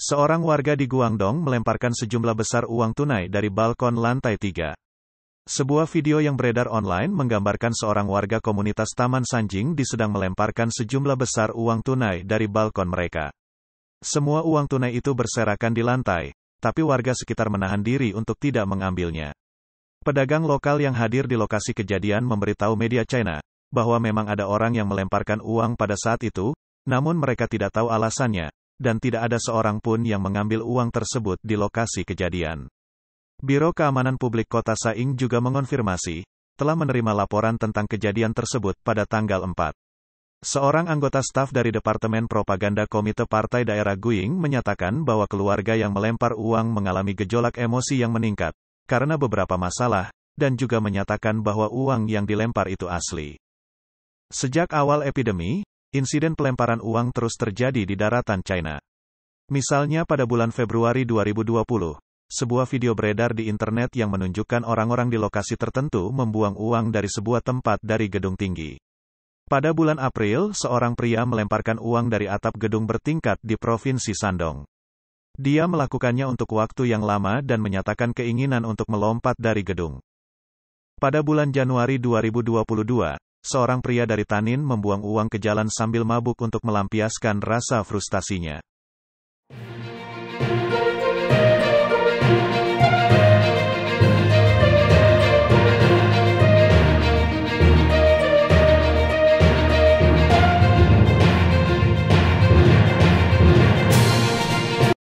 Seorang warga di Guangdong melemparkan sejumlah besar uang tunai dari balkon lantai 3. Sebuah video yang beredar online menggambarkan seorang warga komunitas Taman Sanjing di sedang melemparkan sejumlah besar uang tunai dari balkon mereka. Semua uang tunai itu berserakan di lantai, tapi warga sekitar menahan diri untuk tidak mengambilnya. Pedagang lokal yang hadir di lokasi kejadian memberitahu media China bahwa memang ada orang yang melemparkan uang pada saat itu, namun mereka tidak tahu alasannya, dan tidak ada seorang pun yang mengambil uang tersebut di lokasi kejadian. Biro Keamanan Publik Kota Saing juga mengonfirmasi, telah menerima laporan tentang kejadian tersebut pada tanggal 4. Seorang anggota staf dari Departemen Propaganda Komite Partai Daerah Guing menyatakan bahwa keluarga yang melempar uang mengalami gejolak emosi yang meningkat, karena beberapa masalah, dan juga menyatakan bahwa uang yang dilempar itu asli. Sejak awal epidemi, Insiden pelemparan uang terus terjadi di daratan China. Misalnya pada bulan Februari 2020, sebuah video beredar di internet yang menunjukkan orang-orang di lokasi tertentu membuang uang dari sebuah tempat dari gedung tinggi. Pada bulan April, seorang pria melemparkan uang dari atap gedung bertingkat di Provinsi Sandong. Dia melakukannya untuk waktu yang lama dan menyatakan keinginan untuk melompat dari gedung. Pada bulan Januari 2022, seorang pria dari Tanin membuang uang ke jalan sambil mabuk untuk melampiaskan rasa frustasinya.